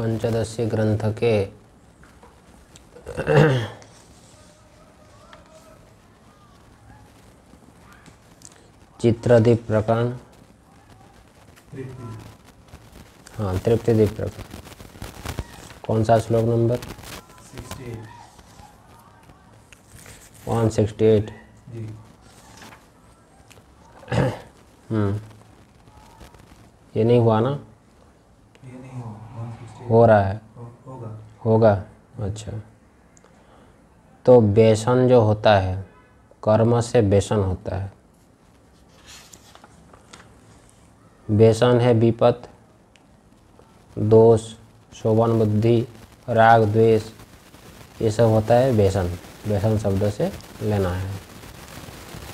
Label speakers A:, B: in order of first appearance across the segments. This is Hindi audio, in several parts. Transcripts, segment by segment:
A: पंचदशी ग्रंथ के चित्रदीप प्रकरण हाँ तृप्तिदीप प्रकरण कौन सा श्लोक नंबर वन सिक्सटी एट ये नहीं हुआ ना हो रहा है होगा होगा अच्छा तो बेसन जो होता है कर्म से बेसन होता है बेसन है विपत दोष शोभन बुद्धि राग द्वेष ये सब होता है बेसन बेसन शब्द से लेना है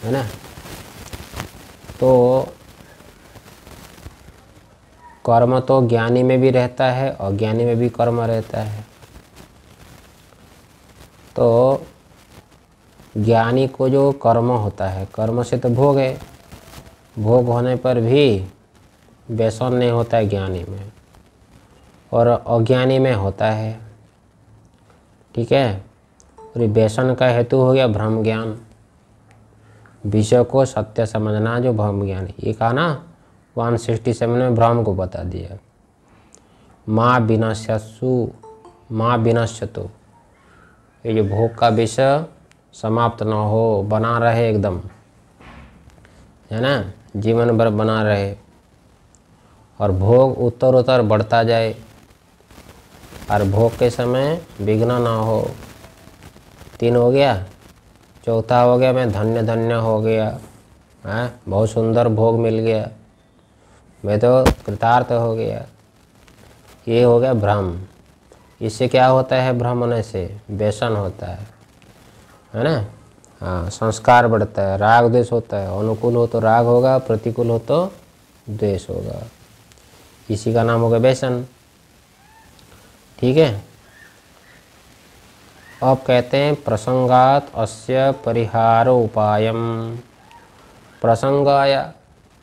A: है ना तो कर्म तो ज्ञानी में भी रहता है अज्ञानी में भी कर्म रहता है तो ज्ञानी को जो कर्म होता है कर्म से तो भोग है भोग होने पर भी व्यसन नहीं होता है ज्ञानी में और अज्ञानी में होता है ठीक है और व्यसन का हेतु हो गया भ्रम ज्ञान विषय को सत्य समझना जो भ्रम ज्ञान ये कहा ना वन सिक्सटी सेवन में ब्राह्म को बता दिया माँ विनाशु माँ विनाशतु ये जो भोग का विषय समाप्त ना हो बना रहे एकदम है ना जीवन भर बना रहे और भोग उत्तर उत्तर बढ़ता जाए और भोग के समय विघ्न ना हो तीन हो गया चौथा हो गया मैं धन्य धन्य हो गया है हाँ? बहुत सुंदर भोग मिल गया मैं तो कृतार्थ हो गया ये हो गया भ्रम इससे क्या होता है भ्रम होने से व्यसन होता है है ना हाँ संस्कार बढ़ता है राग द्वेष होता है अनुकूल हो तो राग होगा प्रतिकूल हो तो द्वेष होगा इसी का नाम होगा व्यसन ठीक है अब कहते हैं प्रसंगात अस्य परिहार उपायम प्रसंग आया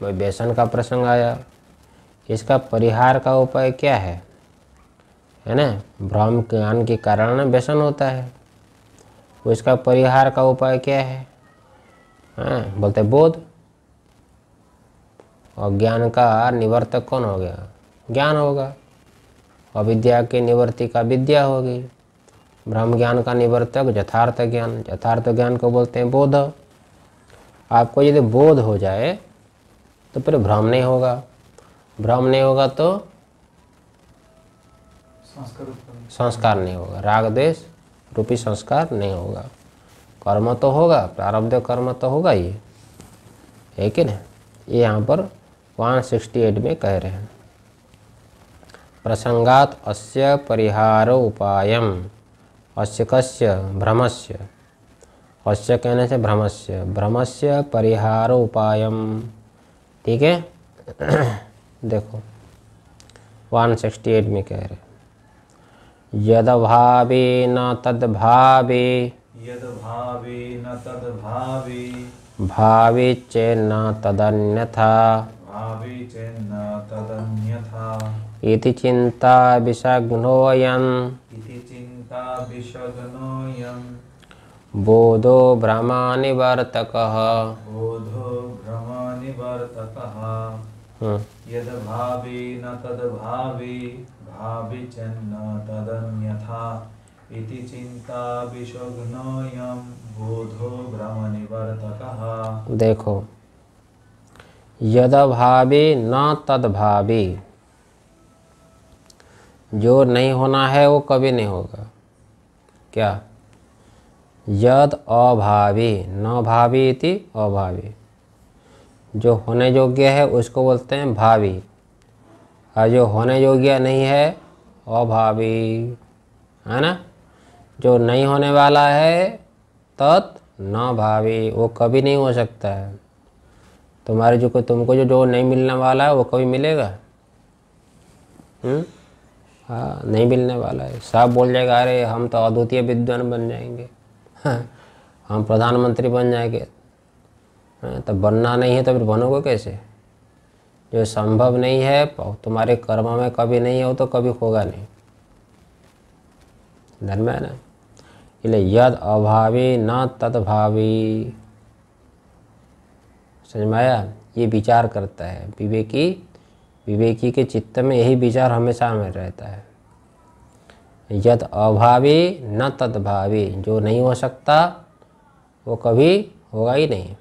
A: भाई व्यसन का प्रसंग आया इसका परिहार का उपाय क्या है है ना भ्रम ज्ञान के कारण व्यसन होता है इसका परिहार का उपाय क्या है हाँ बोलते बोध और ज्ञान का निवर्तक कौन हो गया ज्ञान होगा और विद्या के निवर्ति का विद्या होगी ब्रह्म ज्ञान का निवर्तक यथार्थ ज्ञान यथार्थ ज्ञान को बोलते हैं बोध आपको यदि बोध हो जाए तो फिर भ्रम नहीं होगा भ्रम नहीं होगा तो संस्कार नहीं होगा राग देश रूपी संस्कार नहीं होगा कर्म तो होगा प्रारब्ध कर्म तो होगा ही है कि नहीं ये यहाँ पर 168 में कह रहे हैं प्रसंगात अस्य परिहार उपाय कश्य भ्रमस्य अश्य कहने से भ्रमस्य भ्रमस्य परिहार उपाय ठीक है देखो 168 में कह रहे यद भावे न तद भावे
B: यद भावे न तद भावे
A: भावे च चेन्न तदन्यथा
B: भावे च चेन्न तदन्यथा
A: इति चिंता विषग्नोयन
B: इति चिंता विषग्नोयन
A: बोधो भ्रमानिवर्तकः बोधो
B: भ्रमानिवर्तकः हम्म। यद भावे न तद भावे च चन्न तदन्यथा इति चिंता विशुघ्नोऽयं बोधो भ्रमनिवर्तकः
A: देखो यद भावे न तद तद्भावे जो नहीं होना है वो कभी नहीं होगा क्या यद अभावे न भावे इति अभावे जो होने योग्य है उसको बोलते हैं भावी और जो होने योग्य नहीं है अभावी है ना जो नहीं होने वाला है तत् न भावी वो कभी नहीं हो सकता है तुम्हारे जो तुमको जो जो नहीं मिलने वाला है वो कभी मिलेगा हम्म? हाँ नहीं मिलने वाला है सब बोल जाएगा अरे हम तो अद्वितीय विद्वान बन जाएंगे हाँ, हम प्रधानमंत्री बन जाएंगे हाँ, तब बनना नहीं है तो फिर बनोगे कैसे जो संभव नहीं है तुम्हारे कर्म में कभी नहीं हो तो कभी होगा नहीं धर्म है ना इसलिए यद अभावी न तदभावी समझ में आया ये विचार करता है विवेकी विवेकी के चित्त में यही विचार हमेशा में रहता है यद अभावी न तदभावी जो नहीं हो सकता वो कभी होगा ही नहीं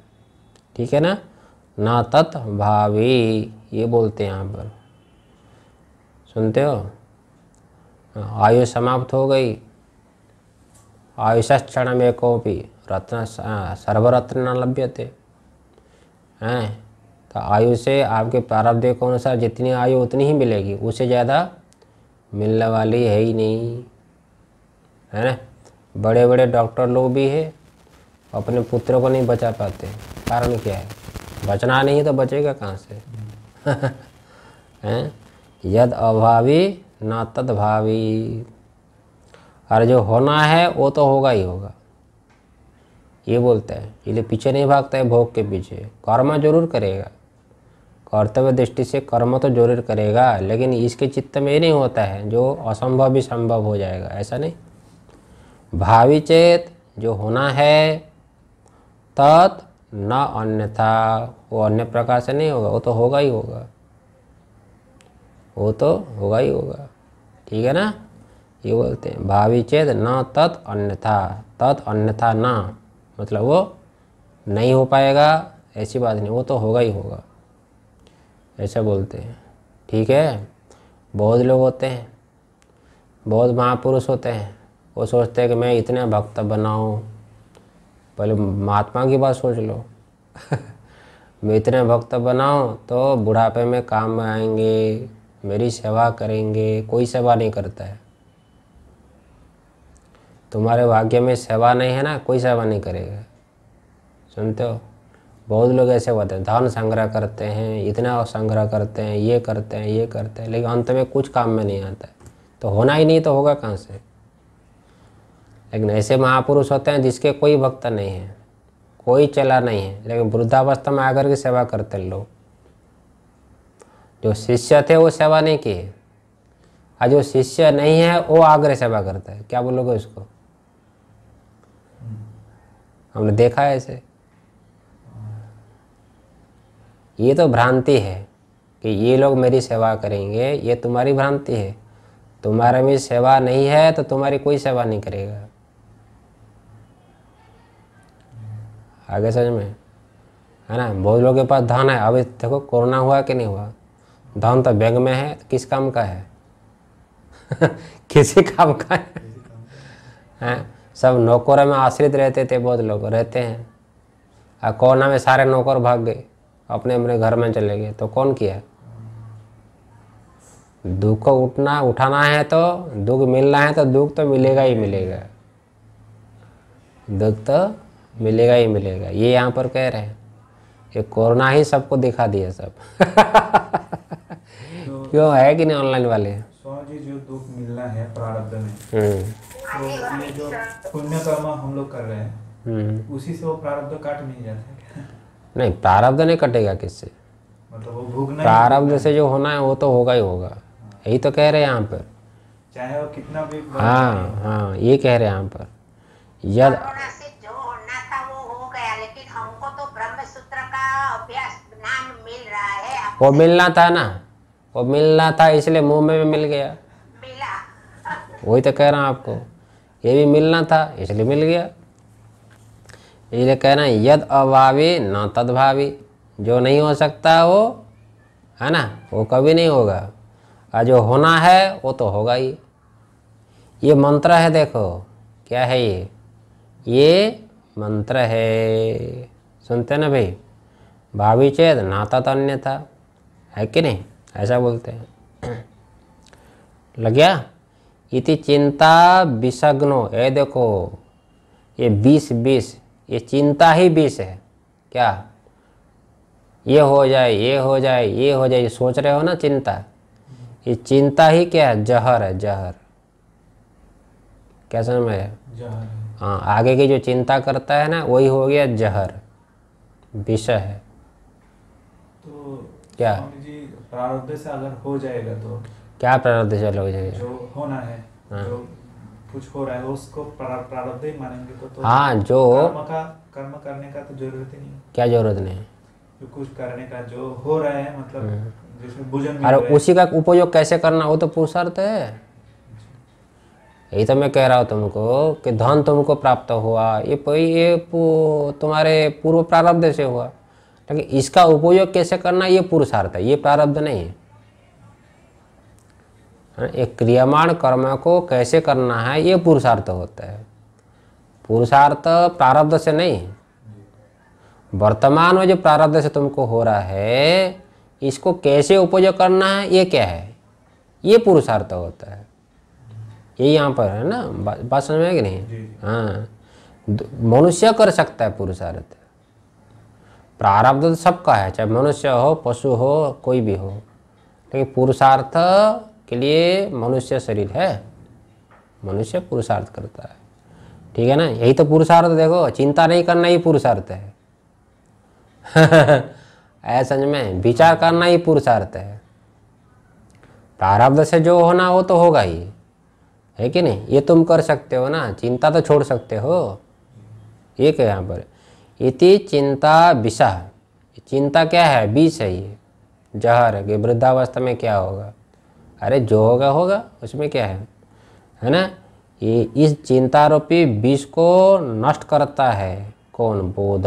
A: ठीक है ना ना तत् ये बोलते हैं यहाँ पर सुनते हो आयु समाप्त हो गई आयुष क्षण में कॉपी रत्न सर्वरत्न न लभ्य थे हैं तो आयु से आपके प्रारब्ध के अनुसार जितनी आयु उतनी ही मिलेगी उससे ज़्यादा मिलने वाली है ही नहीं है ना बड़े बड़े डॉक्टर लोग भी है अपने पुत्रों को नहीं बचा पाते कारण क्या है बचना नहीं तो बचेगा कहाँ से हैं यद अभावी ना तदभावी और जो होना है वो तो होगा ही होगा ये बोलता है इसलिए पीछे नहीं भागता है भोग के पीछे कर्म जरूर करेगा कर्तव्य दृष्टि से कर्म तो जरूर करेगा लेकिन इसके चित्त में नहीं होता है जो असंभव भी संभव हो जाएगा ऐसा नहीं भावी चेत जो होना है तत् न अन्यथा वो अन्य प्रकार से नहीं होगा वो तो होगा ही होगा वो तो होगा ही होगा ठीक है ना ये बोलते हैं भावी चेत न तत् अन्यथा तत् अन्यथा ना मतलब वो नहीं हो पाएगा ऐसी बात नहीं वो तो होगा ही होगा ऐसा बोलते हैं ठीक है बहुत लोग होते हैं बहुत महापुरुष होते हैं वो सोचते हैं कि मैं इतने भक्त बनाऊँ पहले महात्मा की बात सोच लो मैं इतने भक्त बनाऊँ तो बुढ़ापे में काम में आएंगे मेरी सेवा करेंगे कोई सेवा नहीं करता है तुम्हारे भाग्य में सेवा नहीं है ना कोई सेवा नहीं करेगा सुनते हो बहुत लोग ऐसे होते हैं धन संग्रह करते हैं इतना संग्रह करते हैं ये करते हैं ये करते हैं लेकिन अंत में कुछ काम में नहीं आता है तो होना ही नहीं तो होगा कहाँ से लेकिन ऐसे महापुरुष होते हैं जिसके कोई भक्त नहीं है कोई चला नहीं है लेकिन वृद्धावस्था में आकर के सेवा करते लोग जो शिष्य थे वो सेवा नहीं किए और जो शिष्य नहीं है वो आग्रह सेवा करता है क्या बोलोगे उसको हमने देखा है ऐसे ये तो भ्रांति है कि ये लोग मेरी सेवा करेंगे ये तुम्हारी भ्रांति है तुम्हारे में सेवा नहीं है तो तुम्हारी कोई सेवा नहीं करेगा आगे समझ में है ना बहुत लोगों के पास धन है अभी देखो कोरोना हुआ कि नहीं हुआ धन तो बैंक में है किस काम का है किसी काम का है, है? सब नौकरों में आश्रित रहते थे बहुत लोग रहते हैं और कोरोना में सारे नौकर भाग गए अपने अपने घर में चले गए तो कौन किया दुख को उठना उठाना है तो दुख मिलना है तो दुख तो मिलेगा ही मिलेगा दुख तो मिलेगा ही मिलेगा ये यहाँ पर कह रहे हैं ये कोरोना ही सबको दिखा दिया सब तो क्यों है कि नहीं ऑनलाइन वाले
B: जी जो दुख मिलना है प्रारब्ध में हम्म। तो ये जो पुण्य कर्म हम लोग कर रहे हैं हम्म। उसी से वो प्रारब्ध काट नहीं जाता
A: नहीं प्रारब्ध नहीं कटेगा किससे
B: मतलब प्रारब्ध
A: से जो होना है वो तो होगा ही होगा हाँ। यही तो कह रहे हैं यहाँ पर
B: चाहे वो कितना भी हाँ
A: हाँ ये कह रहे हैं यहाँ पर यद वो मिलना था ना वो मिलना था इसलिए मुंह में मिल गया वही तो कह रहा हूँ आपको ये भी मिलना था इसलिए मिल गया इसलिए कह रहे हैं यद अभावी न तदभावी जो नहीं हो सकता वो है ना वो कभी नहीं होगा और जो होना है वो तो होगा ही ये मंत्र है देखो क्या है ये ये मंत्र है सुनते ना भाई भावी चेत नाता तो था है कि नहीं ऐसा बोलते
B: हैं
A: लग गया इति चिंता विषग्नो ये देखो ये बीस बीस ये चिंता ही बीस है क्या ये हो जाए ये हो जाए ये हो जाए ये सोच रहे हो ना चिंता ये चिंता ही क्या है जहर है जहर क्या समझ में हाँ आगे की जो चिंता करता है ना वही हो गया जहर विष है
B: तो क्या प्रारब्ध से अगर हो जाएगा तो
A: क्या प्रारब्ध से हो जाएगा
B: जो होना है हाँ। जो कुछ हो रहा है उसको प्रारब्ध ही मानेंगे तो, तो हाँ जो कर्म का कर्म करने का तो जरूरत ही नहीं
A: क्या जरूरत नहीं
B: जो कुछ करने का जो हो रहा है मतलब हाँ। अरे उसी
A: का उपयोग कैसे करना हो तो पुरुषार्थ है यही तो मैं कह रहा हूँ तुमको कि धन तुमको प्राप्त हुआ ये ये तुम्हारे पूर्व प्रारब्ध से हुआ लेकिन इसका उपयोग कैसे करना ये पुरुषार्थ है ये प्रारब्ध नहीं है हाँ, एक क्रियामाण कर्म को कैसे करना है ये पुरुषार्थ होता है पुरुषार्थ प्रारब्ध से नहीं वर्तमान में जो प्रारब्ध से तुमको हो रहा है इसको कैसे उपयोग करना है ये क्या है ये पुरुषार्थ होता है ये यहाँ पर है ना बात समझ में कि नहीं हाँ मनुष्य कर सकता है पुरुषार्थ प्रारब्ध तो सबका है चाहे मनुष्य हो पशु हो कोई भी हो लेकिन पुरुषार्थ के लिए मनुष्य शरीर है मनुष्य पुरुषार्थ करता है ठीक है ना यही तो पुरुषार्थ देखो चिंता नहीं करना ही पुरुषार्थ है ऐसा समझ में विचार करना ही पुरुषार्थ है प्रारब्ध से जो होना हो तो होगा ही है कि नहीं ये तुम कर सकते हो ना चिंता तो छोड़ सकते हो ये क्या यहाँ पर इति चिंता विषाह चिंता क्या है विष है ये जहर है कि वृद्धावस्था में क्या होगा अरे जो होगा होगा उसमें क्या है है ना ये इस चिंतारूपी विष को नष्ट करता है कौन बोध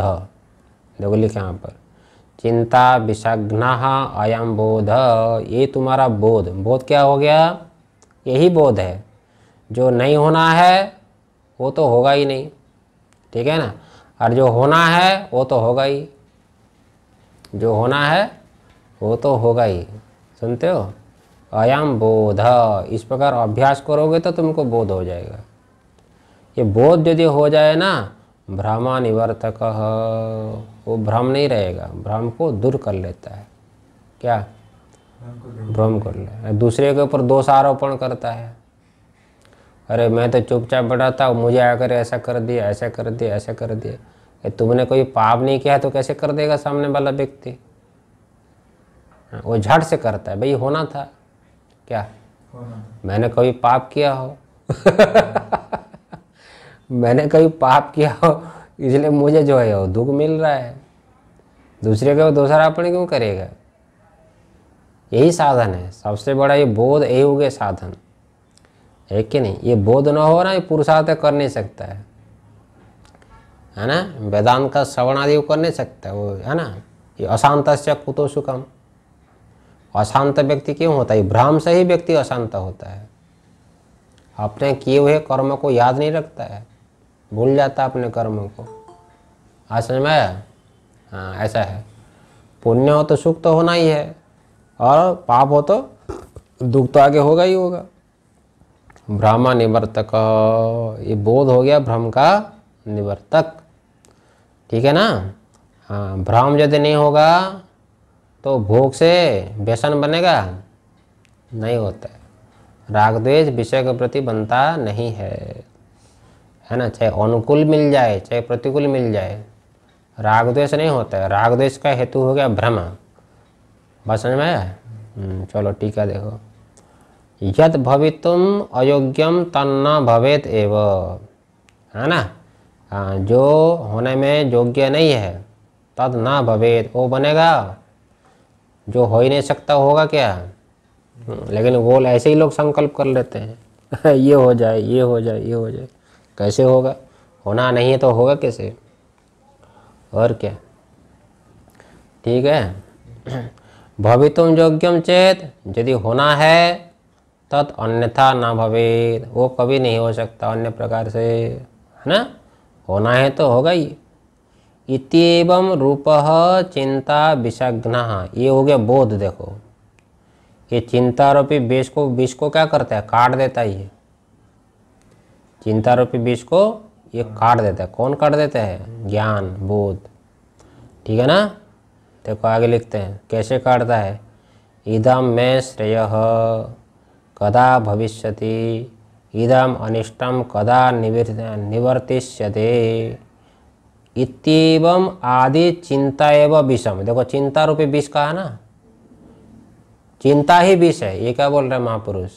A: देखो लिखे यहाँ पर चिंता विषग्ना अयम बोध ये तुम्हारा बोध बोध क्या हो गया यही बोध है जो नहीं होना है वो तो होगा ही नहीं ठीक है ना और जो होना है वो तो होगा ही जो होना है वो तो होगा ही सुनते हो अयम बोध इस प्रकार अभ्यास करोगे तो तुमको बोध हो जाएगा ये बोध यदि हो जाए ना भ्रमा निवर्तक वो भ्रम नहीं रहेगा भ्रम को दूर कर लेता है क्या भ्रम कर ले दूसरे के ऊपर दोष आरोपण करता है अरे मैं तो चुपचाप बैठा था मुझे आकर ऐसा कर दिया ऐसा कर दिया ऐसा कर दिया कि तुमने कोई पाप नहीं किया तो कैसे कर देगा सामने वाला व्यक्ति वो झट से करता है भाई होना था क्या होना। मैंने कभी पाप किया हो मैंने कभी पाप किया हो इसलिए मुझे जो है वो दुख मिल रहा है दूसरे का दूसरा अपने क्यों करेगा यही साधन है सबसे बड़ा ये बोध यही हो गया साधन है कि नहीं ये बोध न हो रहा है पुरुषार्थ कर नहीं सकता है है ना वेदांत का श्रवण आदि कर नहीं सकता वो है ना ये अशांत से कुतो सुखम अशांत व्यक्ति क्यों होता है भ्रम से ही व्यक्ति अशांत होता है अपने किए हुए कर्म को याद नहीं रखता है भूल जाता है अपने कर्म को आश्रम में हाँ ऐसा है पुण्य हो तो सुख तो होना ही है और पाप हो तो दुख तो आगे होगा ही होगा भ्रामा निवर्तक ये बोध हो गया भ्रम का निवर्तक ठीक है ना हाँ भ्रम यदि नहीं होगा तो भोग से व्यसन बनेगा नहीं होता है राग द्वेष विषय के प्रति बनता नहीं है है ना चाहे अनुकूल मिल जाए चाहे प्रतिकूल मिल जाए राग द्वेष नहीं होता है राग द्वेष का हेतु हो गया भ्रम बस समझ में आया हम्म, चलो टीका देखो यद भवितुम अयोग्यम तन्ना भवेत एव है ना जो होने में योग्य नहीं है तद ना भवेत वो बनेगा जो हो ही नहीं सकता होगा क्या लेकिन गोल ऐसे ही लोग संकल्प कर लेते हैं ये हो जाए ये हो जाए ये हो जाए कैसे होगा होना नहीं है तो होगा कैसे और क्या ठीक है भवितुम योग्यम चेत यदि होना है तत् अन्यथा ना भवे वो कभी नहीं हो सकता अन्य प्रकार से है ना होना है तो होगा ही इतव रूप चिंता विषघ्न ये हो गया बोध देखो ये चिंतारूपी विष को विष को क्या करता है काट देता है ये चिंतारूपी विष को ये काट देता है कौन काट देता है ज्ञान बोध ठीक है ना देखो आगे लिखते हैं कैसे काटता है इदम में श्रेय कदा भविष्य इदम अनिष्टम कदा निवर्तिष्यते इतम आदि चिंता एवं विषम देखो चिंता रूपी विष का है ना चिंता ही विष है ये क्या बोल रहे हैं महापुरुष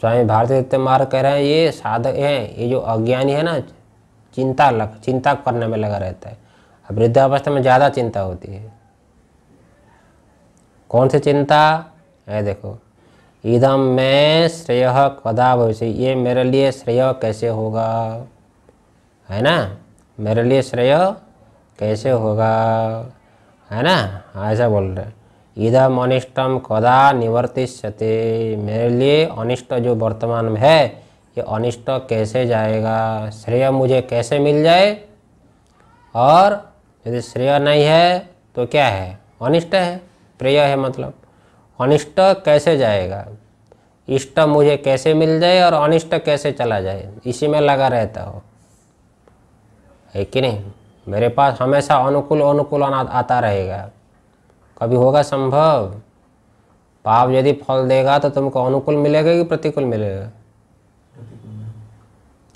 A: स्वामी भारतीय मार्ग कह रहे हैं ये साधक है ये जो अज्ञानी है ना चिंता लग चिंता करने में लगा रहता है अब वृद्धावस्था में ज़्यादा चिंता होती है कौन सी चिंता है देखो इदम मैं श्रेय कदा भविष्य ये मेरे लिए श्रेय कैसे होगा है ना मेरे लिए श्रेय कैसे होगा है ना ऐसा बोल रहे इदम अनिष्टम कदा निवर्तिष्यते मेरे लिए अनिष्ट जो वर्तमान में है ये अनिष्ट कैसे जाएगा श्रेय मुझे कैसे मिल जाए और यदि श्रेय नहीं है तो क्या है अनिष्ट है प्रेय है मतलब अनिष्ट कैसे जाएगा इष्ट मुझे कैसे मिल जाए और अनिष्ट कैसे चला जाए इसी में लगा रहता हो है कि नहीं मेरे पास हमेशा अनुकूल अनुकूल आता रहेगा कभी होगा संभव पाप यदि फल देगा तो तुमको अनुकूल मिलेगा कि प्रतिकूल मिलेगा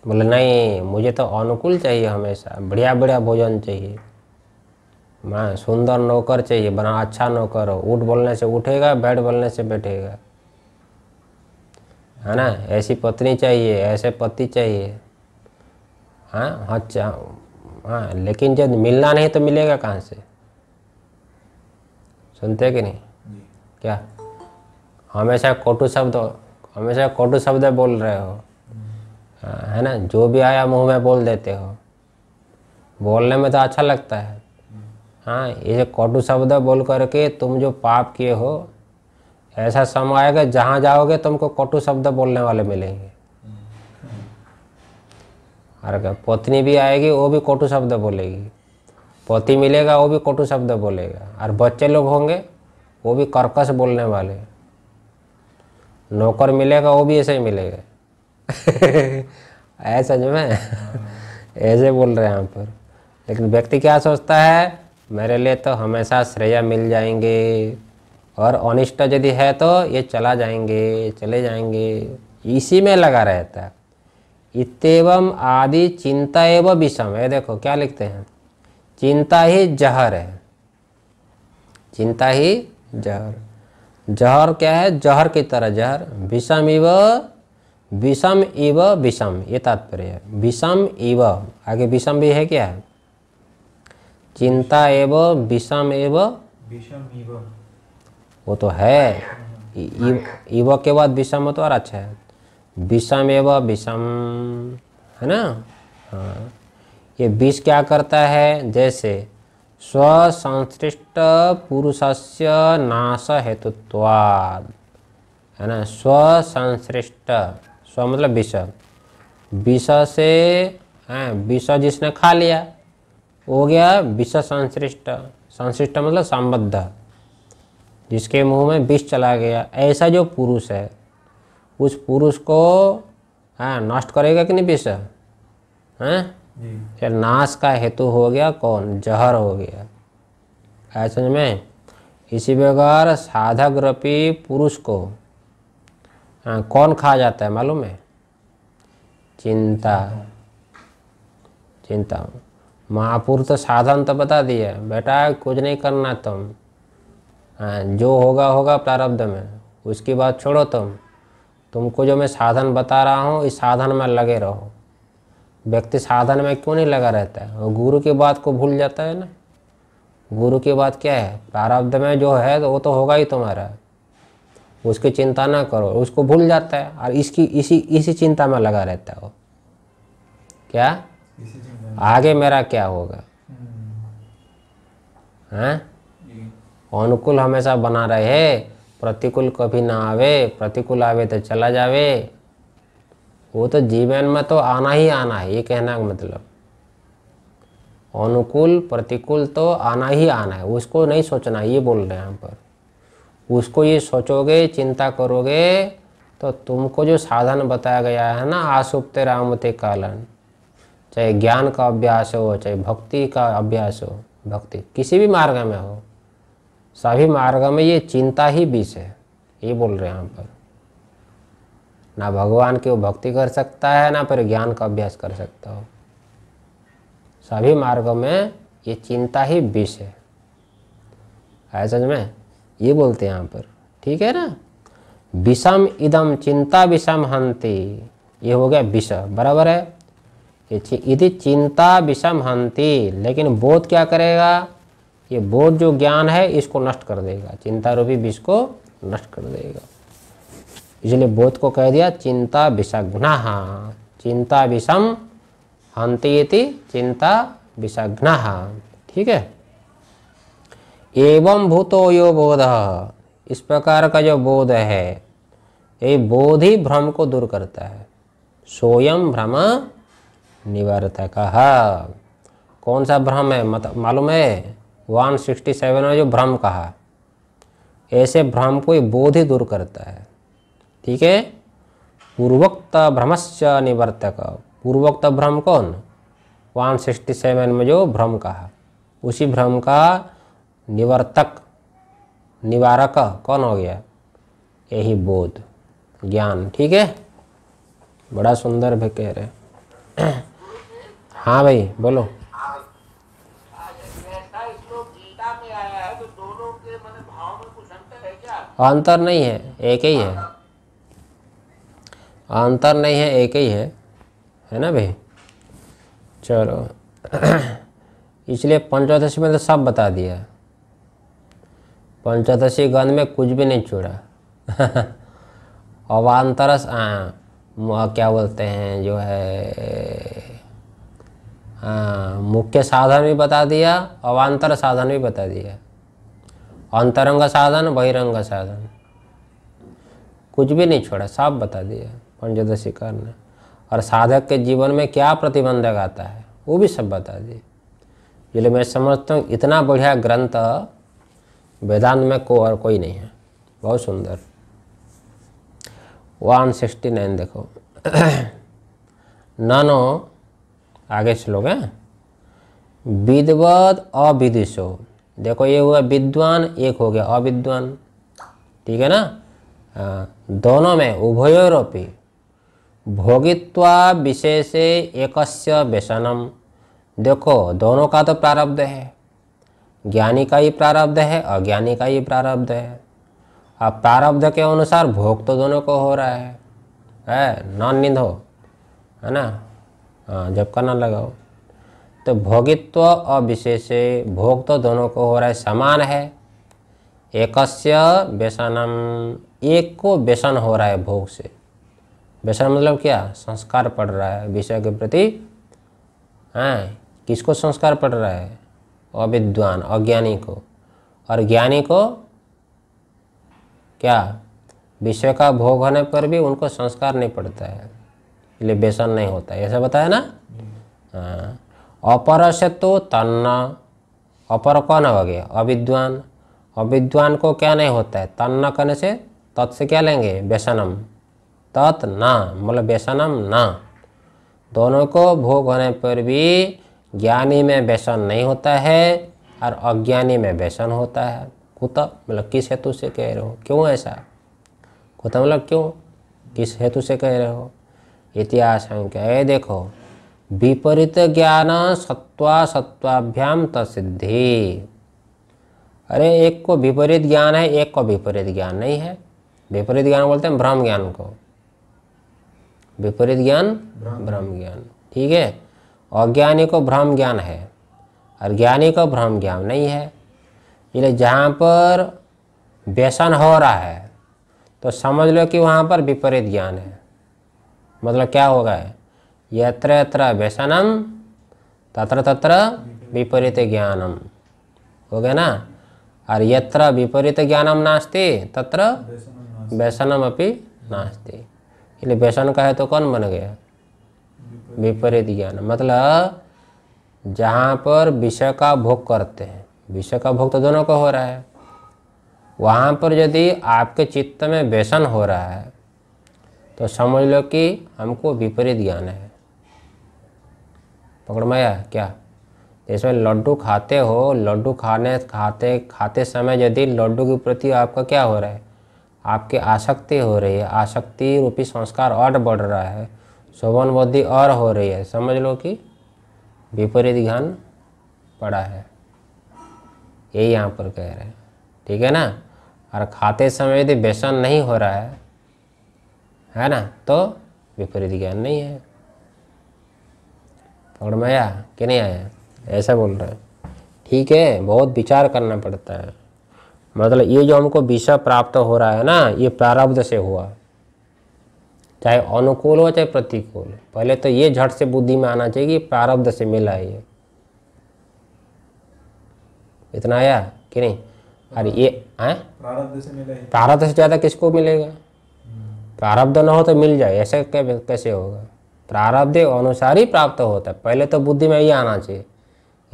A: बोले नहीं मुझे तो अनुकूल चाहिए हमेशा बढ़िया बढ़िया भोजन चाहिए मैं सुंदर नौकर चाहिए बना अच्छा नौकर हो ऊट बोलने से उठेगा बैठ बोलने से बैठेगा है ना ऐसी पत्नी चाहिए ऐसे पति चाहिए हाँ अच्छा हाँ लेकिन जब मिलना नहीं तो मिलेगा कहाँ से सुनते कि नहीं क्या हमेशा कोटु शब्द हमेशा कोटु शब्द बोल रहे हो हम्म। हाँ, है ना जो भी आया मुंह में बोल देते हो बोलने में तो अच्छा लगता है हाँ ये कटु शब्द बोल करके तुम जो पाप किए हो ऐसा समय आएगा जहाँ जाओगे तुमको कटु शब्द बोलने वाले मिलेंगे और पत्नी भी आएगी वो भी कटु शब्द बोलेगी पति मिलेगा वो भी कटु शब्द बोलेगा और बच्चे लोग होंगे वो भी कर्कश बोलने वाले नौकर मिलेगा वो भी ऐसे ही मिलेगा ऐसा जो मैं ऐसे बोल रहे हैं यहाँ पर लेकिन व्यक्ति क्या सोचता है मेरे लिए तो हमेशा श्रेय मिल जाएंगे और अनिष्ट यदि है तो ये चला जाएंगे चले जाएंगे इसी में लगा रहता है इतम आदि चिंता एवं विषम है देखो क्या लिखते हैं चिंता ही जहर है चिंता ही जहर जहर क्या है जहर की तरह जहर विषम इव विषम इव विषम ये तात्पर्य है विषम इव आगे विषम भी है क्या है चिंता एवं विषम एवं वो तो है इव के बाद विषम तो और अच्छा है विषम एव विषम है ना हाँ ये विष क्या करता है जैसे स्वसंश्लिष्ट पुरुषस्य नाश हेतुत्वाद है ना स्वसंश्लिष्ट स्व मतलब विष विष से हाँ, विष जिसने खा लिया हो गया विष संश्रिष्ट संश्रिष्ट मतलब संबद्ध जिसके मुंह में विष चला गया ऐसा जो पुरुष है उस पुरुष को हाँ, नष्ट करेगा कि नहीं विष हैं हाँ? फिर नाश का हेतु हो गया कौन जहर हो गया ऐसे समझ में इसी प्रकार साधक रूपी पुरुष को आ, हाँ, कौन खा जाता है मालूम है चिंता चिंता महापुर तो साधन तो बता दिए बेटा कुछ नहीं करना तुम हाँ, जो होगा होगा प्रारब्ध में उसकी बात छोड़ो तुम तुमको जो मैं साधन बता रहा हूँ इस साधन में लगे रहो व्यक्ति साधन में क्यों नहीं लगा रहता है और गुरु की बात को भूल जाता है ना गुरु की बात क्या है प्रारब्ध में जो है तो वो तो होगा ही तुम्हारा उसकी चिंता ना करो उसको भूल जाता है और इसकी इसी इसी चिंता में लगा रहता है वो क्या आगे मेरा क्या होगा हैं हाँ? अनुकूल हमेशा बना रहे प्रतिकूल कभी ना आवे प्रतिकूल आवे तो चला जावे वो तो जीवन में तो आना ही आना है ये कहना का मतलब अनुकूल प्रतिकूल तो आना ही आना है उसको नहीं सोचना ये बोल रहे हैं हम पर उसको ये सोचोगे चिंता करोगे तो तुमको जो साधन बताया गया है ना आसुप्ते रामते कालन चाहे ज्ञान का अभ्यास हो चाहे भक्ति का अभ्यास हो भक्ति किसी भी मार्ग में हो सभी मार्ग में ये चिंता ही बीस है ये बोल रहे हैं यहाँ पर ना भगवान की वो भक्ति कर सकता है ना फिर ज्ञान का अभ्यास कर सकता हो सभी मार्गों में ये चिंता ही विष है ऐसा में ये बोलते हैं यहाँ पर ठीक है ना विषम इदम चिंता विषम हंति ये हो गया विष बराबर है यदि चिंता विषम हंति लेकिन बोध क्या करेगा ये बोध जो ज्ञान है इसको नष्ट कर देगा चिंता रूपी विष को नष्ट कर देगा इसलिए बोध को कह दिया चिंता विषघ्न चिंता विषम हंति चिंता विषघ्न ठीक है एवं भूतो यो बोध इस प्रकार का जो बोध है ये बोध ही भ्रम को दूर करता है सोयम भ्रम निवर्तक हाँ, कौन सा भ्रम है मत मालूम है 167 में जो भ्रम कहा ऐसे भ्रम को बोध ही दूर करता है ठीक है पूर्वोक्त भ्रमश्च निवर्तक पूर्वोक्त भ्रम कौन 167 में जो भ्रम कहा उसी भ्रम का निवर्तक निवारक कौन हो गया यही बोध ज्ञान ठीक है बड़ा सुंदर भी कह रहे हाँ भाई बोलो अंतर नहीं है एक ही है अंतर नहीं है एक ही है है ना भाई चलो इसलिए पंचोदशी में तो सब बता दिया पंचोदशी गंध में कुछ भी नहीं छोड़ा अवान्तरस हाँ, क्या बोलते हैं जो है हाँ, मुख्य साधन भी बता दिया अवान्तर साधन भी बता दिया अंतरंग साधन बहिरंग साधन कुछ भी नहीं छोड़ा सब बता दिया पंचदशिकार ने और साधक के जीवन में क्या प्रतिबंधक आता है वो भी सब बता दिए इसलिए मैं समझता हूँ इतना बढ़िया ग्रंथ वेदांत में को और कोई नहीं है बहुत सुंदर वन सिक्सटी नाइन देखो ननो आगे श्लोक है विद्वत अविदुषो देखो ये हुआ विद्वान एक हो गया अविद्वान ठीक है ना आ, दोनों में उभयोरपी भोगित्वा विशेषे एकस्य व्यसनम देखो दोनों का तो प्रारब्ध है ज्ञानी का ही प्रारब्ध है अज्ञानी का ही प्रारब्ध है अब प्रारब्ध के अनुसार भोग तो दोनों को हो रहा है है नॉन निंदो है ना झपका हाँ, ना लगाओ तो भोगित्व और विशेष भोग तो दोनों को हो रहा है समान है एकस्य व्यसनम एक को व्यसन हो रहा है भोग से व्यसन मतलब क्या संस्कार पड़ रहा है विषय के प्रति हैं हाँ, किसको संस्कार पड़ रहा है अविद्वान अज्ञानी को और ज्ञानी को क्या विषय का भोग होने पर भी उनको संस्कार नहीं पड़ता है इसलिए व्यसन नहीं होता है ऐसा बताया ना अपर से तो तन्ना अपर कौन हो गया अविद्वान अविद्वान को क्या नहीं होता है तन्ना करने से तत् से क्या लेंगे व्यसनम तत् ना मतलब व्यसनम ना दोनों को भोग होने पर भी ज्ञानी में व्यसन नहीं होता है और अज्ञानी में व्यसन होता है कुत मतलब किस हेतु से कह रहे हो क्यों ऐसा कुत मतलब क्यों किस हेतु से कह रहे हो इतिहास है देखो विपरीत ज्ञान सत्वा सत्वाभ्याम तसिद्धि अरे एक को विपरीत ज्ञान है एक को विपरीत ज्ञान नहीं है विपरीत ज्ञान बोलते हैं ब्रह्म ज्ञान को विपरीत ज्ञान ब्रह्म ज्ञान ठीक है अज्ञानी को ब्रह्म ज्ञान है और ज्ञानी को ब्रह्म ज्ञान नहीं है इसलिए जहाँ पर व्यसन हो रहा है तो समझ लो कि वहाँ पर विपरीत ज्ञान है मतलब क्या होगा यत्र यत्र व्यसनम तत्र तत्र विपरीत ज्ञानम हो गया ना और यत्र विपरीत ज्ञानम नास्ति तत्र व्यसनम अपनी नास्ति इसलिए व्यसन का है तो कौन बन गया विपरीत ज्ञान मतलब जहाँ पर विषय का भोग करते हैं विषय का भोग तो दोनों को हो रहा है वहाँ पर यदि आपके चित्त में व्यसन हो रहा है तो समझ लो कि हमको विपरीत ज्ञान है पकड़ माया क्या इसमें लड्डू खाते हो लड्डू खाने खाते खाते समय यदि लड्डू के प्रति आपका क्या हो रहा है आपकी आसक्ति हो रही है आसक्ति रूपी संस्कार और बढ़ रहा है शोभन बुद्धि और हो रही है समझ लो कि विपरीत ज्ञान पड़ा है यही यहाँ पर कह रहे हैं ठीक है ना और खाते समय यदि व्यसन नहीं हो रहा है है ना तो विपरीत ज्ञान नहीं है पकड़ में आया कि नहीं आया ऐसा बोल रहा है ठीक है बहुत विचार करना पड़ता है मतलब ये जो हमको विषय प्राप्त हो रहा है ना ये प्रारब्ध से हुआ चाहे अनुकूल हो चाहे प्रतिकूल पहले तो ये झट से बुद्धि में आना चाहिए कि प्रारब्ध से मिला ये इतना आया कि नहीं अरे ये
B: प्रारब्ध से मिला प्रारब्ध से ज़्यादा
A: किसको मिलेगा प्रारब्ध न हो तो मिल जाए ऐसे कैसे होगा प्रारब्ध अनुसार ही प्राप्त होता है पहले तो बुद्धि में ही आना चाहिए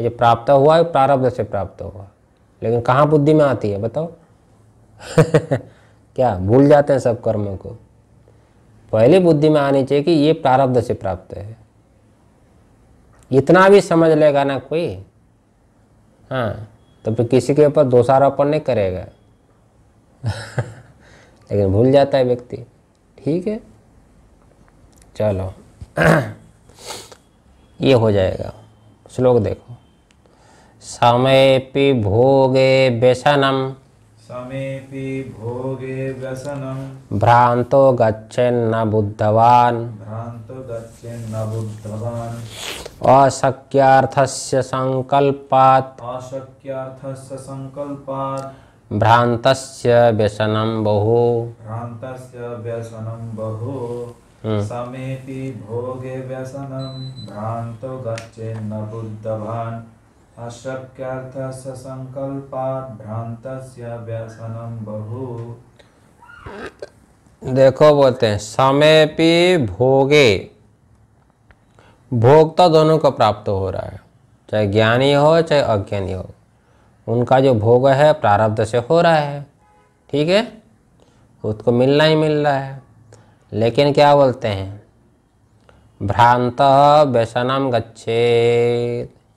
A: ये जो प्राप्त हुआ है प्रारब्ध से प्राप्त हुआ लेकिन कहाँ बुद्धि में आती है बताओ क्या भूल जाते हैं सब कर्मों को पहले बुद्धि में आनी चाहिए कि ये प्रारब्ध से प्राप्त है इतना भी समझ लेगा ना कोई हाँ तो फिर किसी के ऊपर दोषारोपण नहीं करेगा लेकिन भूल जाता है व्यक्ति ठीक है चलो ये हो जाएगा श्लोक देखो समय समेपि भोगे व्यसनम
B: समेपि भोगे व्यसनम
A: भ्रांतो गच्छन्न बुद्धवान
B: भ्रांतो गच्छन्न बुद्धवान
A: अशक्यार्थस्य संकल्पात्
B: अशक्यार्थस्य संकल्पात्
A: भ्रांत व्यसनम बहु
B: भ्रांत व्यसनम बहु हम्म। समेति भोगे व्यसनम भ्रांत भ्रान्तो न बुद्धवान अशक्यर्थ संकल्पात् भ्रांत व्यसनम बहु
A: देखो बोलते हैं समय पी भोगे भोग तो दोनों को प्राप्त हो रहा है चाहे ज्ञानी हो चाहे अज्ञानी हो उनका जो भोग है प्रारब्ध से हो रहा है ठीक है उसको मिलना ही मिल रहा है लेकिन क्या बोलते हैं भ्रांत व्यसनम गच्छे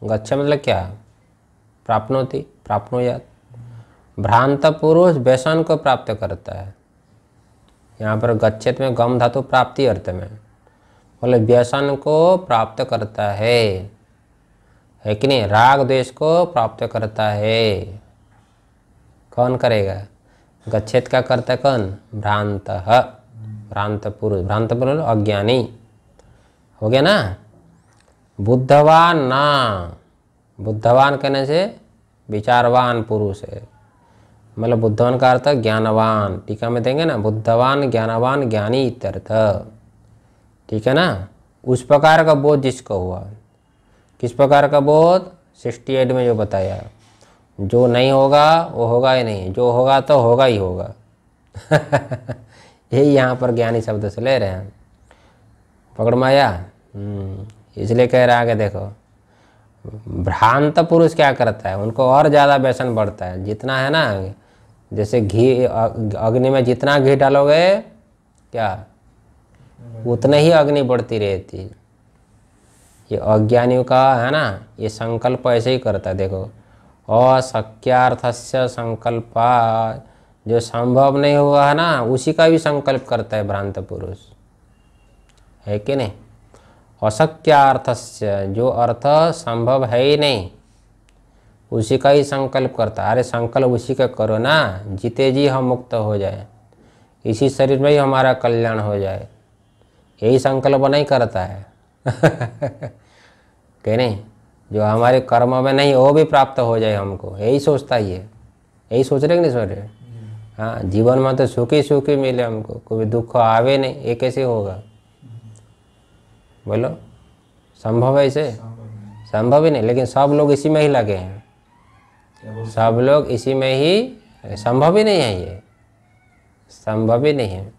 A: गच्छे मतलब क्या प्राप्नोति प्राप्नोयात भ्रांत पुरुष व्यसन को प्राप्त करता है यहाँ पर गच्छेत में गम धातु प्राप्ति अर्थ में बोले व्यसन को प्राप्त करता है है कि नहीं राग द्वेश को प्राप्त करता है कौन करेगा गच्छेद का करता कौन भ्रांत भ्रांत पुरुष भ्रांत पुरुष अज्ञानी हो गया ना बुद्धवान ना बुद्धवान कहने से विचारवान पुरुष है मतलब बुद्धवान का अर्थ ज्ञानवान टीका में देंगे ना बुद्धवान ज्ञानवान ज्ञानी इत्यर्थ ठीक है ना उस प्रकार का बोध जिसको हुआ किस प्रकार का बोध सिक्सटी एट में जो बताया जो नहीं होगा वो होगा ही नहीं जो होगा तो होगा ही होगा यही यहाँ पर ज्ञानी शब्द से ले रहे हैं पकड़ माया हम्म, इसलिए कह रहा है कि देखो भ्रांत पुरुष क्या करता है उनको और ज़्यादा व्यसन बढ़ता है जितना है ना जैसे घी अग्नि में जितना घी डालोगे क्या उतने ही अग्नि बढ़ती रहती है ये अज्ञानियों का है ना ये संकल्प ऐसे ही करता है देखो से संकल्प जो संभव नहीं हुआ है ना उसी का भी संकल्प करता है भ्रांत पुरुष है कि नहीं से जो अर्थ संभव है ही नहीं उसी का ही संकल्प करता अरे संकल्प उसी का करो ना जीते जी हम मुक्त हो जाए इसी शरीर में ही हमारा कल्याण हो जाए यही संकल्प नहीं करता है कह नहीं जो हमारे कर्म में नहीं वो भी प्राप्त हो जाए हमको यही सोचता ही है यही सोच रहे कि नहीं सोच रहे हाँ जीवन में तो सुखी सुखी मिले हमको कोई दुख आवे नहीं ये कैसे होगा बोलो संभव है इसे संभव ही नहीं लेकिन सब लोग इसी में ही लगे हैं सब लोग इसी में ही संभव ही नहीं है ये संभव ही नहीं है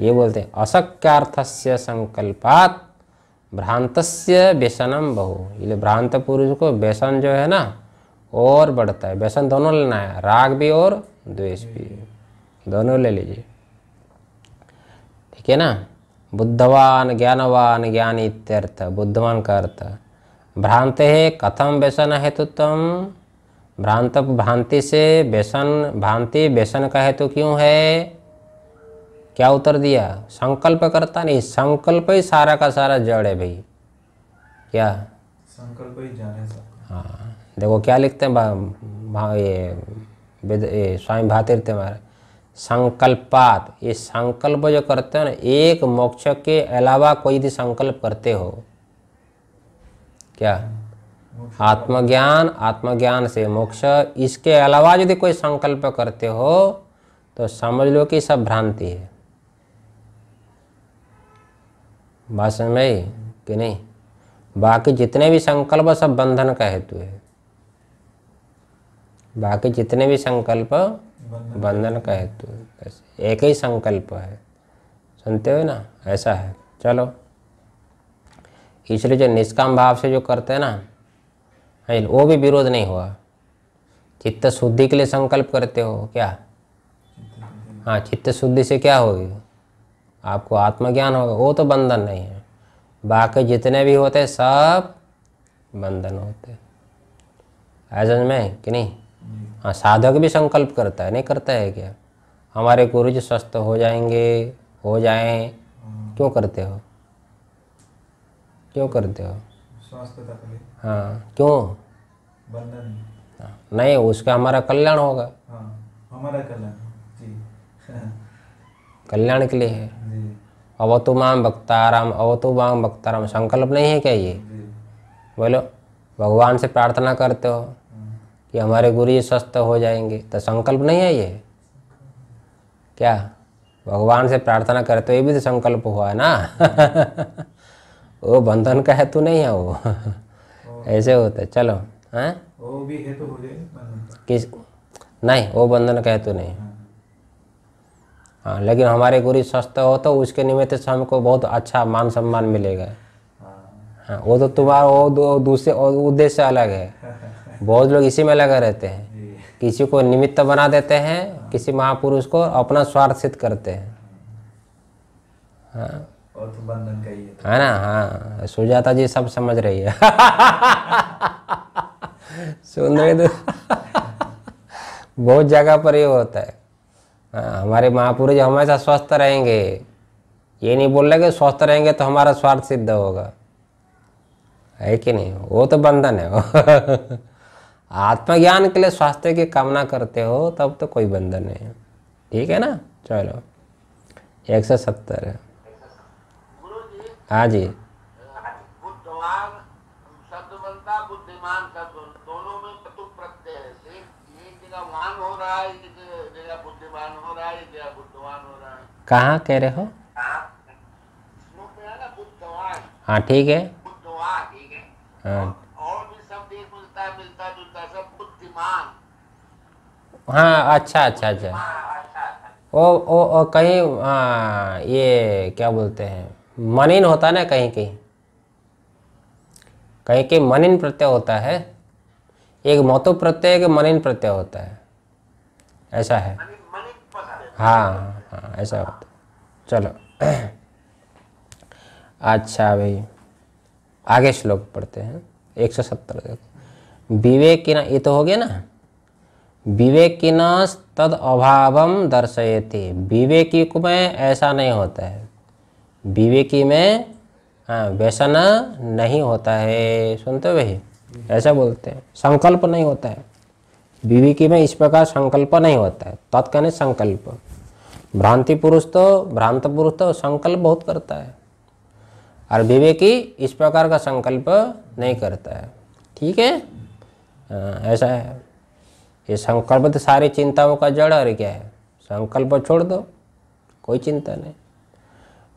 A: ये बोलते हैं अशक्यार्थस्य से संकल्पात भ्रांतस्य व्यसनम बहु ये भ्रांत पुरुष को व्यसन जो है ना और बढ़ता है व्यसन दोनों लेना है राग भी और द्वेष भी दोनों ले लीजिए ठीक है ना बुद्धवान ज्ञानवान ज्ञान इत्यर्थ बुद्धवान का अर्थ भ्रांत है कथम व्यसन तम भ्रांत भ्रांति से व्यसन भ्रांति व्यसन का हेतु क्यों है क्या उत्तर दिया संकल्प करता नहीं संकल्प ही सारा का सारा जड़ है भाई क्या
B: संकल्प ही जाने
A: हाँ देखो क्या लिखते हैं भा, भा, ये, स्वामी भातीर्थ हमारे संकल्पात ये संकल्प जो करते हो ना एक मोक्ष के अलावा कोई भी संकल्प करते हो क्या हाँ, आत्मज्ञान आत्मज्ञान से मोक्ष इसके अलावा यदि कोई संकल्प करते हो तो समझ लो कि सब भ्रांति है बात समझ में आई कि नहीं बाकी जितने भी संकल्प सब बंधन का हेतु है बाकी जितने भी संकल्प बंधन का हेतु है एक ही संकल्प है सुनते हो ना ऐसा है चलो इसलिए जो निष्काम भाव से जो करते हैं ना हाँ, वो भी विरोध नहीं हुआ चित्त शुद्धि के लिए संकल्प करते हो क्या हाँ चित्त शुद्धि से क्या होगी आपको आत्मज्ञान हो वो तो बंधन नहीं है बाकी जितने भी होते सब बंधन होते ऐसा में कि नहीं हाँ साधक भी संकल्प करता है नहीं करता है क्या हमारे गुरु जी स्वस्थ हो जाएंगे हो जाएं हाँ। क्यों करते हो क्यों करते हो हाँ क्यों बंधन हाँ, नहीं उसका हमारा कल्याण होगा
B: हाँ, हमारा कल्याण
A: कल्याण के लिए है अवतु माम भक्ताराम अवतु माम भक्ताराम संकल्प नहीं है क्या ये बोलो भगवान से प्रार्थना करते हो कि हमारे गुरु जी स्वस्थ हो जाएंगे तो संकल्प नहीं है ये क्या भगवान से प्रार्थना करते हो तो ये भी तो संकल्प हुआ है ना वो बंधन का हेतु नहीं है वो ऐसे होता है चलो
B: हैं हाँ? वो भी हेतु हो जाए
A: किस नहीं वो बंधन का हेतु नहीं हाँ। हाँ लेकिन हमारे गुरु स्वस्थ हो तो उसके निमित्त से हमको बहुत अच्छा मान सम्मान मिलेगा हाँ, हाँ वो तो तुम्हारा वो दूसरे उद्देश्य अलग है बहुत लोग इसी में लगे रहते हैं किसी को निमित्त बना देते हैं किसी महापुरुष को अपना स्वार्थ सिद्ध करते हैं हाँ तो है ना हाँ सुजाता जी सब समझ रही है सुन रहे बहुत जगह पर ये होता है हाँ, हमारे महापुरुष हमेशा स्वस्थ रहेंगे ये नहीं बोल रहे कि स्वस्थ रहेंगे तो हमारा स्वार्थ सिद्ध होगा है कि नहीं वो तो बंधन है आत्मज्ञान के लिए स्वास्थ्य की कामना करते हो तब तो कोई बंधन नहीं है ठीक है ना चलो एक सौ सत्तर है हाँ जी बुद्धिमान का दोनों में प्रत्यय है कहाँ कह रहे हो हाँ ठीक है हाँ हाँ अच्छा अच्छा अच्छा ओ ओ ओ कहीं आ, हाँ, ये क्या बोलते हैं मनिन होता ना कहीं कहीं कहीं कहीं मनिन प्रत्यय होता है एक मोतो प्रत्यय एक मनिन प्रत्यय होता है ऐसा है हाँ हाँ ऐसा होता चलो अच्छा भाई आगे श्लोक पढ़ते हैं एक सौ सत्तर देखो विवेक की ना ये तो हो गया ना विवेक की न तद अभावम दर्शयती विवेकी में ऐसा नहीं होता है विवेकी में हाँ व्यसन नहीं होता है सुनते भाई ऐसा बोलते हैं संकल्प नहीं होता है विवेकी में इस प्रकार संकल्प नहीं होता है तत्कने संकल्प भ्रांति पुरुष तो भ्रांत पुरुष तो संकल्प बहुत करता है और विवेकी इस प्रकार का संकल्प नहीं करता है ठीक है हाँ, ऐसा है ये संकल्प तो सारी चिंताओं का जड़ और क्या है संकल्प छोड़ दो कोई चिंता नहीं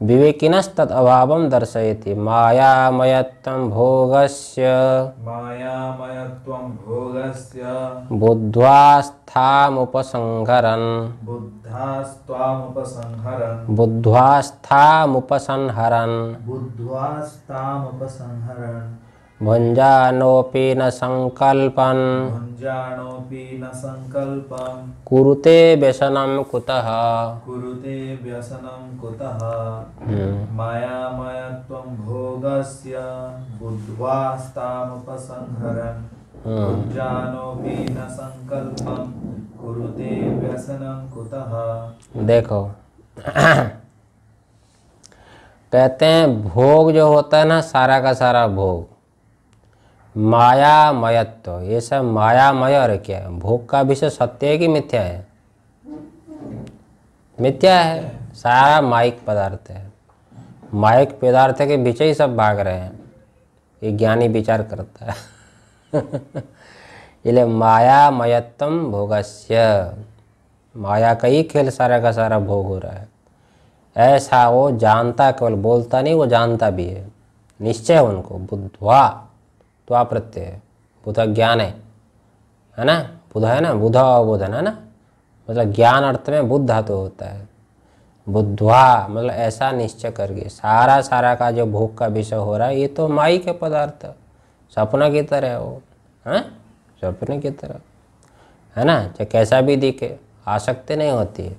A: विवेकिन अभाव दर्शयति मायामयत्वं भोगस्य
B: भोगस्य
A: बुद्ध्वास्थामुपसंहरन्
B: बुद्धास्त्वामुपसंहरन्
A: बुद्ध्वास्थामुपसंहरन्
B: बुद्ध्वास्तामुपसंहरन्
A: भुञ्जानोऽपि न संकल्पन
B: न
A: कुरुते व्यसनम कुतः
B: कुरुते कुतः हम्म। भोगस्य हम्म। न कुरुते कुतः
A: देखो कहते हैं भोग जो होता है ना सारा का सारा भोग मायामयत्व ये सब मायामय और क्या है भोग का विषय सत्य है कि मिथ्या है मिथ्या है सारा माइक पदार्थ है माइक पदार्थ के बीच ही सब भाग रहे हैं ये ज्ञानी विचार करता है इसलिए मयत्तम भोगस्य माया का ही खेल सारा का सारा भोग हो रहा है ऐसा वो जानता केवल बोलता नहीं वो जानता भी है निश्चय उनको बुद्धवा तो प्रत्यय है बुधा ज्ञान है है ना बुध है ना बुधा अवबोधन है ना मतलब ज्ञान अर्थ में बुद्ध धातु होता है बुद्धवा मतलब ऐसा निश्चय करके सारा सारा का जो भोग का विषय हो रहा है ये तो माई के पदार्थ सपना की तरह वो हैं हाँ? सपने की तरह है ना चाहे कैसा भी दिखे आसक्ति नहीं होती है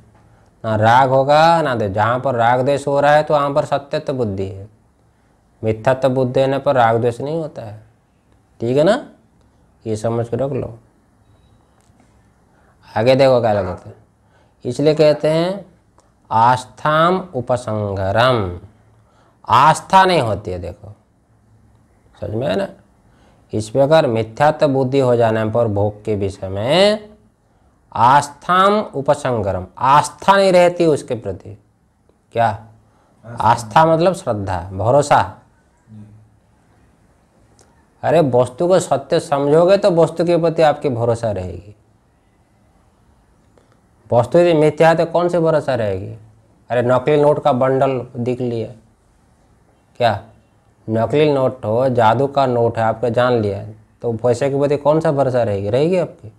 A: ना राग होगा ना दे जहाँ पर राग द्वेष हो रहा है तो वहाँ पर सत्यत्व बुद्धि है मिथ्यात्व बुद्धि होने पर राग द्वेष नहीं होता है ठीक है ना ये समझ के रख लो आगे देखो क्या लगते है इसलिए कहते हैं आस्थाम उपसंगरम आस्था नहीं होती है देखो समझ में है ना इस प्रकार मिथ्यात्व बुद्धि हो जाने पर भोग के विषय में आस्थाम उपसंगरम आस्था नहीं रहती उसके प्रति क्या आस्था मतलब श्रद्धा भरोसा अरे वस्तु को सत्य समझोगे तो वस्तु के प्रति आपकी भरोसा रहेगी वस्तु यदि मिथ्या है तो कौन से भरोसा रहेगी अरे नकली नोट का बंडल दिख लिया क्या नकली नोट हो जादू का नोट है आपने जान लिया तो पैसे के प्रति कौन सा भरोसा रहेगी रहेगी आपकी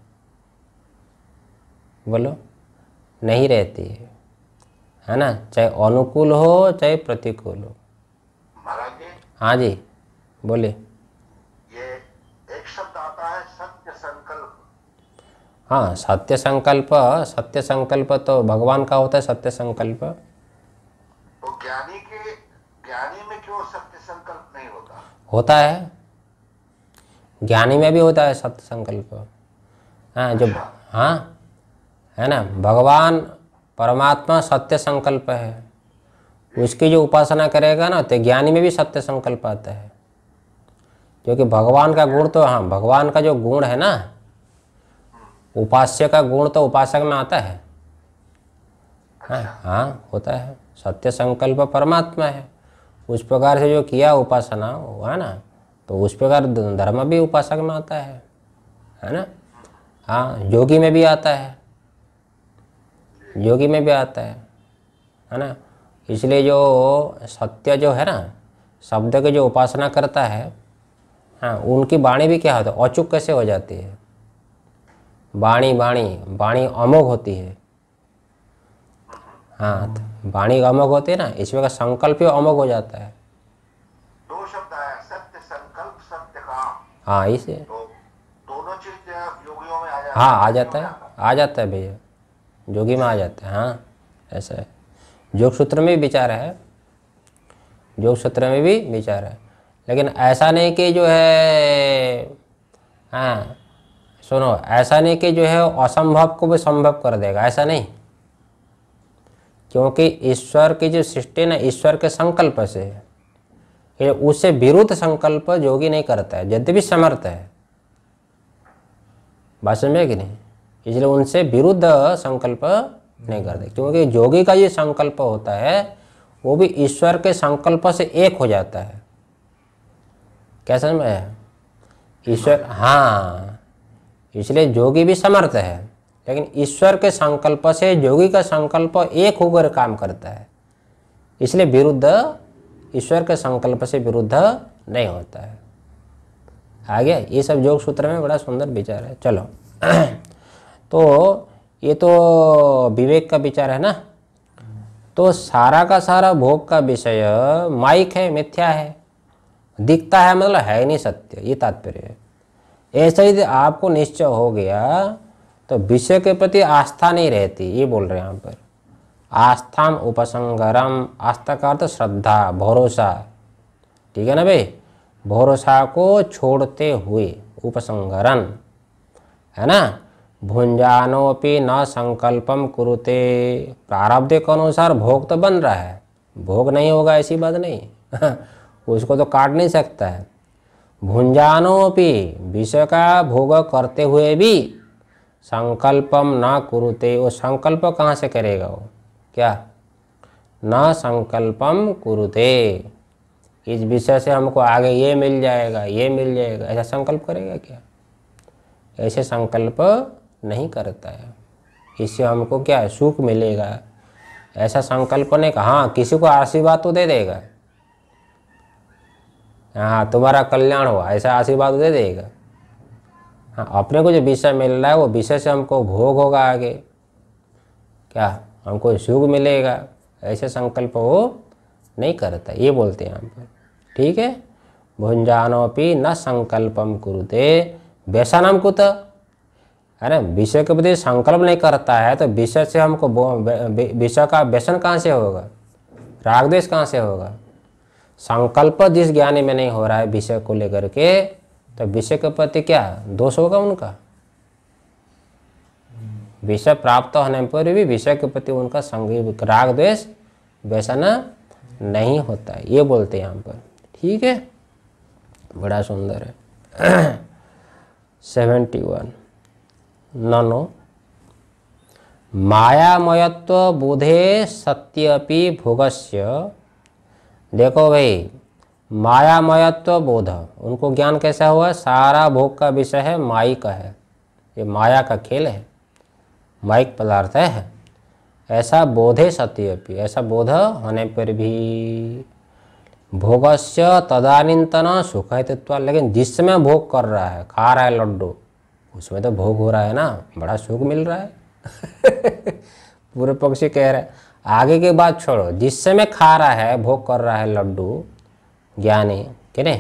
A: बोलो नहीं रहती है है ना चाहे अनुकूल हो चाहे प्रतिकूल हो हाँ जी बोलिए हाँ सत्य संकल्प सत्य संकल्प तो भगवान का होता है सत्य संकल्प तो ज्ञानी के ज्ञानी में क्यों सत्य संकल्प नहीं होता होता है ज्ञानी में भी होता है सत्य संकल्प हाँ जो अच्छा। हाँ है ना भगवान परमात्मा सत्य संकल्प है उसकी जो उपासना करेगा ना तो ज्ञानी में भी सत्य संकल्प आता है क्योंकि भगवान का गुण तो हाँ भगवान का जो गुण है ना उपास्य का गुण तो उपासक में आता है हाँ, हाँ होता है सत्य संकल्प परमात्मा है उस प्रकार से जो किया उपासना है ना तो उस प्रकार धर्म भी उपासक में आता है है ना हाँ योगी में भी आता है योगी में भी आता है है ना इसलिए जो सत्य जो है ना शब्द की जो उपासना करता है हाँ उनकी वाणी भी क्या होता है अचूक कैसे हो जाती है वाणी वाणी वाणी अमोघ होती है हाँ तो वाणी अमोघ होती है ना इसमें का संकल्प ही अमोघ हो जाता है दो शब्द आया सत्य संकल्प सत्य काम हाँ इसे तो दोनों चीज योगियों में आ हाँ, जाता हाँ आ जाता है आ जाता है भैया योगी में आ जाता है हाँ ऐसा है योग सूत्र में भी विचार है योग सूत्र में भी विचार है लेकिन ऐसा नहीं कि जो है हाँ सुनो ऐसा नहीं कि जो है असंभव को भी संभव कर देगा ऐसा नहीं क्योंकि ईश्वर की जो सृष्टि ना ईश्वर के संकल्प से है उससे विरुद्ध संकल्प योगी नहीं करता है भी समर्थ है बात समझे कि नहीं इसलिए उनसे विरुद्ध संकल्प नहीं करते क्योंकि योगी का ये संकल्प होता है वो भी ईश्वर के संकल्प से एक हो जाता है कैसे समझ ईश्वर हाँ इसलिए जोगी भी समर्थ है लेकिन ईश्वर के संकल्प से जोगी का संकल्प एक होकर काम करता है इसलिए विरुद्ध ईश्वर के संकल्प से विरुद्ध नहीं होता है आ गया ये सब योग सूत्र में बड़ा सुंदर विचार है चलो तो ये तो विवेक का विचार है ना तो सारा का सारा भोग का विषय माइक है मिथ्या है दिखता है मतलब है नहीं सत्य ये तात्पर्य है ऐसा यदि आपको निश्चय हो गया तो विषय के प्रति आस्था नहीं रहती ये बोल रहे हैं यहाँ पर आस्थाम उपसंगरम आस्था का अर्थ तो श्रद्धा भरोसा ठीक है ना भाई भरोसा को छोड़ते हुए उपसंगरन है ना भुंजानोपि न संकल्पम कुरुते प्रारब्ध के अनुसार भोग तो बन रहा है भोग नहीं होगा ऐसी बात नहीं उसको तो काट नहीं सकता है भुंजानोपि विषय का भोग करते हुए भी संकल्पम ना कुरुते वो संकल्प कहाँ से करेगा वो क्या न संकल्पम कुरुते इस विषय से हमको आगे ये मिल जाएगा ये मिल जाएगा ऐसा संकल्प करेगा क्या ऐसे संकल्प नहीं करता है इससे हमको क्या सुख मिलेगा ऐसा संकल्प ने कहा हाँ, किसी को आशीर्वाद तो दे देगा हाँ तुम्हारा कल्याण हो ऐसा आशीर्वाद दे देगा हाँ अपने को जो विषय मिल रहा है वो विषय से हमको भोग होगा आगे क्या हमको सुख मिलेगा ऐसे संकल्प वो नहीं करता ये बोलते हैं हम पर ठीक है पर न संकल्पम कुरुते व्यसनम कुत अरे विषय के प्रति संकल्प नहीं करता है तो विषय से हमको विषय का व्यसन कहाँ से होगा रागदेश कहाँ से होगा संकल्प जिस ज्ञानी में नहीं हो रहा है विषय को लेकर के तो विषय के प्रति क्या दोष होगा उनका विषय प्राप्त होने पर भी विषय के प्रति उनका संगीत राग द्वेष व्यसना नहीं होता है ये बोलते हैं यहाँ पर ठीक है बड़ा सुंदर है सेवेंटी वन ननो मायामयत्व बुधे सत्यपि भोगस्य देखो भाई माया मयत्व बोध उनको ज्ञान कैसा हुआ सारा भोग का विषय है माई का है ये माया का खेल है माइक पदार्थ है ऐसा बोधे सत्य ऐसा बोध होने पर भी भोगस्य तदानीतन सुख तत्व लेकिन जिसमें भोग कर रहा है खा रहा है लड्डू उसमें तो भोग हो रहा है ना बड़ा सुख मिल रहा है पूरे पक्षी कह रहे हैं आगे के बाद छोड़ो जिस समय खा रहा है भोग कर रहा है लड्डू ज्ञानी कि है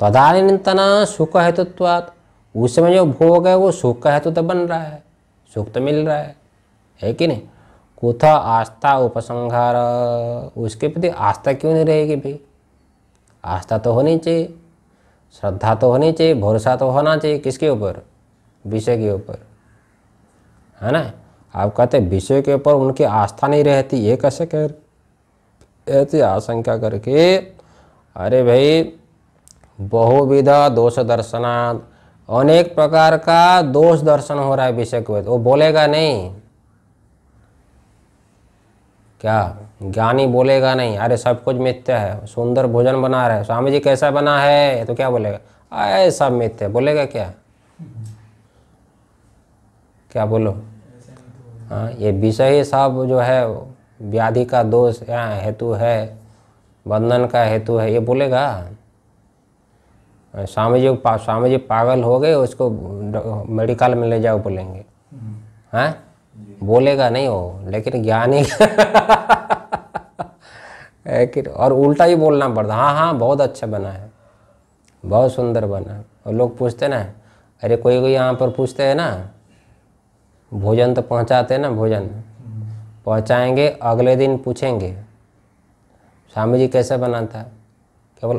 A: तदानीतन सुख हेतुत्वात उस समय जो भोग है वो सुख का हेतु तो बन रहा है सुख तो मिल रहा है है कि नहीं कुथ आस्था उपसंहार उसके प्रति आस्था क्यों नहीं रहेगी भाई आस्था तो होनी चाहिए श्रद्धा तो होनी चाहिए भरोसा तो होना चाहिए किसके ऊपर विषय के ऊपर है ना आप कहते विषय के ऊपर उनकी आस्था नहीं रहती ये कैसे कह ऐसी आशंका करके अरे भाई बहुविधा दोष दर्शनात् अनेक प्रकार का दोष दर्शन हो रहा है विषय के वो बोलेगा नहीं क्या ज्ञानी बोलेगा नहीं अरे सब कुछ मिथ्य है सुंदर भोजन बना रहे स्वामी जी कैसा बना है तो क्या बोलेगा अरे सब मिथ्य बोलेगा क्या क्या बोलो हाँ ये विषय सब जो है व्याधि का दोष या हेतु है बंधन का हेतु है ये बोलेगा स्वामी जी पा स्वामी जी पागल हो गए उसको मेडिकल में ले जाओ बोलेंगे हैं हाँ? बोलेगा नहीं हो लेकिन ज्ञानी लेकिन और उल्टा ही बोलना पड़ता हाँ हाँ बहुत अच्छा बना है बहुत सुंदर बना है और लोग पूछते ना अरे कोई कोई यहाँ पर पूछते हैं ना भोजन तो पहुंचाते हैं ना भोजन पहुंचाएंगे अगले दिन पूछेंगे स्वामी जी कैसे बनाता है केवल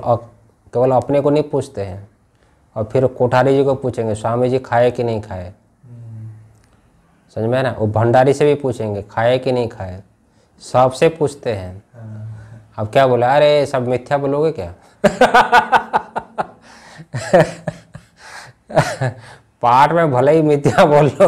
A: केवल अपने को नहीं पूछते हैं और फिर कोठारी जी को पूछेंगे स्वामी जी खाए कि नहीं खाए समझ में ना वो भंडारी से भी पूछेंगे खाए कि नहीं खाए सबसे पूछते हैं हाँ। अब क्या बोला अरे सब मिथ्या बोलोगे क्या पाठ में भले ही मिथ्या बोल लो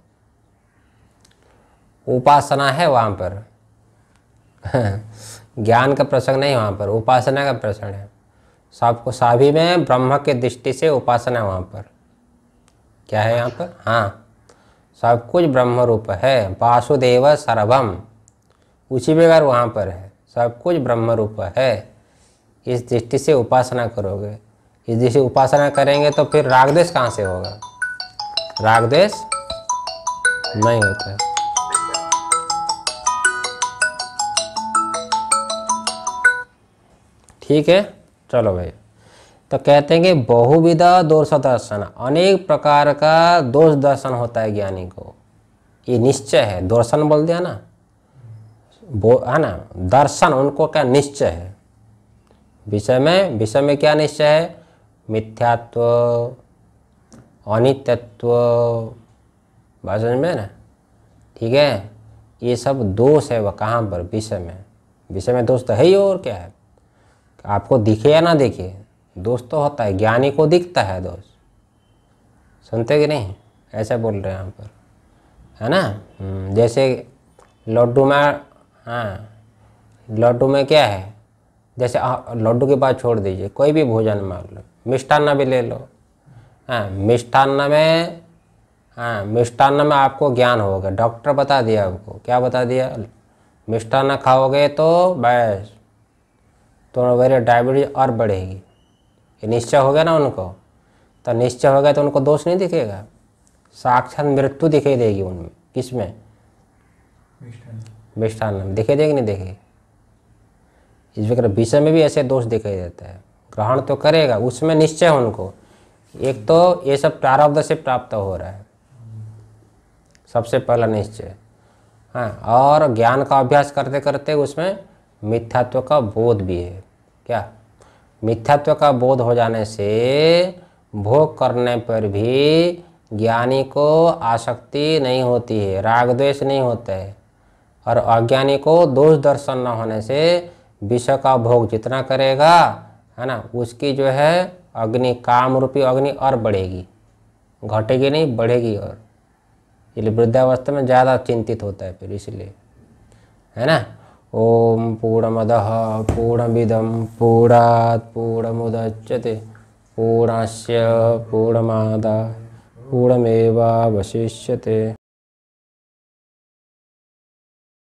A: उपासना है वहाँ पर ज्ञान का प्रसंग नहीं वहाँ पर उपासना का प्रसंग है सबको साभी में ब्रह्म के दृष्टि से उपासना वहाँ पर क्या है यहाँ पर हाँ सब कुछ ब्रह्म रूप है वासुदेव सर्वम उसी प्रकार वहाँ पर है सब कुछ ब्रह्म रूप है इस दृष्टि से उपासना करोगे इस दृष्टि उपासना करेंगे तो फिर रागद्वेश कहाँ से होगा रागद्वेश नहीं होता है ठीक है चलो भाई तो कहते हैं कि बहुविधा दोष दर्शन अनेक प्रकार का दोष दर्शन होता है ज्ञानी को ये निश्चय है दर्शन बोल दिया ना वो है ना दर्शन उनको क्या निश्चय है विषय में विषय में क्या निश्चय है मिथ्यात्व अनित्यत्व बात समझ में ना ठीक है ये सब दोष है वह कहाँ पर विषय में विषय में दोष तो है ही और क्या है आपको दिखे या ना दिखे दोस्त तो होता है ज्ञानी को दिखता है दोस्त सुनते कि नहीं ऐसा बोल रहे हैं यहाँ पर है ना हम्म, जैसे लड्डू में हाँ लड्डू में क्या है जैसे लड्डू की बात छोड़ दीजिए कोई भी भोजन मान लो मिष्ठान्न भी ले लो हाँ मिष्ठान्न में हाँ मिष्ठान्न में आपको ज्ञान होगा डॉक्टर बता दिया आपको क्या बता दिया मिष्ठान्न खाओगे तो बस तो मेरे डायबिटीज और बढ़ेगी ये निश्चय हो गया ना उनको तो निश्चय हो गया तो उनको दोष नहीं दिखेगा साक्षात मृत्यु दिखाई देगी उनमें किस में मिष्ठान दिखाई देगी नहीं देखेगी इस वगैरह विषय में भी ऐसे दोष दिखाई देता है ग्रहण तो करेगा उसमें निश्चय उनको एक तो ये सब प्रारब्ध से प्राप्त हो रहा है सबसे पहला निश्चय हाँ और ज्ञान का अभ्यास करते करते उसमें मिथ्यात्व का बोध भी है क्या मिथ्यात्व का बोध हो जाने से भोग करने पर भी ज्ञानी को आसक्ति नहीं होती है राग द्वेष नहीं होता है और अज्ञानी को दोष दर्शन न होने से विषय का भोग जितना करेगा है ना उसकी जो है अग्नि काम रूपी अग्नि और बढ़ेगी घटेगी नहीं बढ़ेगी और इसलिए वृद्धावस्था में ज़्यादा चिंतित होता है फिर इसलिए है ना ॐ पूर्णमद पूर्णमिदं पूर्णात् पूर्णमुदच्यते पूर्णस्य पूर्णमादा
B: पूर्णमेवावशिष्यते